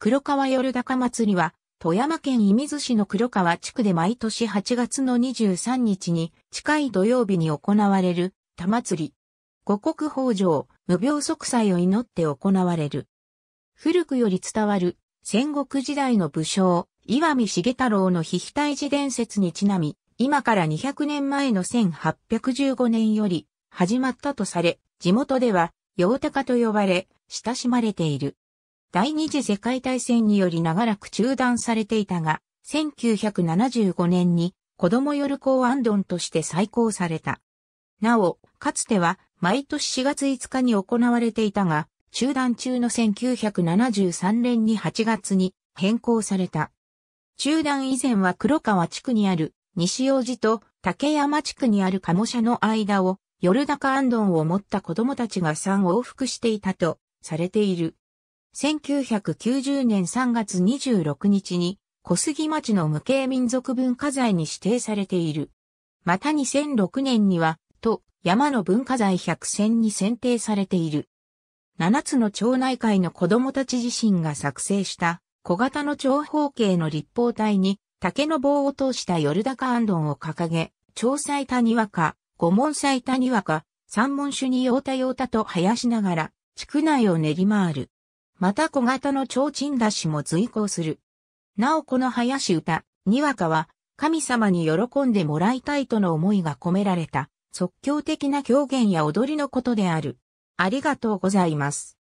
黒川夜高祭りは、富山県射水市の黒川地区で毎年8月の23日に近い土曜日に行われる、田祭り。五穀豊穣、無病息災を祈って行われる。古くより伝わる戦国時代の武将、岩見重太郎の非非退治伝説にちなみ、今から200年前の1815年より始まったとされ、地元では、陽高と呼ばれ、親しまれている。第二次世界大戦により長らく中断されていたが、1975年に子供夜公安丼として再興された。なお、かつては毎年4月5日に行われていたが、中断中の1973年に8月に変更された。中断以前は黒川地区にある西王子と竹山地区にある鴨社の間を、夜高安ンを持った子供たちが3往復していたとされている。1990年3月26日に小杉町の無形民族文化財に指定されている。また2006年には、と、山の文化財百選に選定されている。7つの町内会の子供たち自身が作成した小型の長方形の立方体に竹の棒を通したヨルダカアンドンを掲げ、長祭谷若、か、五門祭谷若、か、三門主に用太用太と生やしながら、地区内を練り回る。また小型の提灯出しも随行する。なおこの林歌、にわかは、神様に喜んでもらいたいとの思いが込められた、即興的な表現や踊りのことである。ありがとうございます。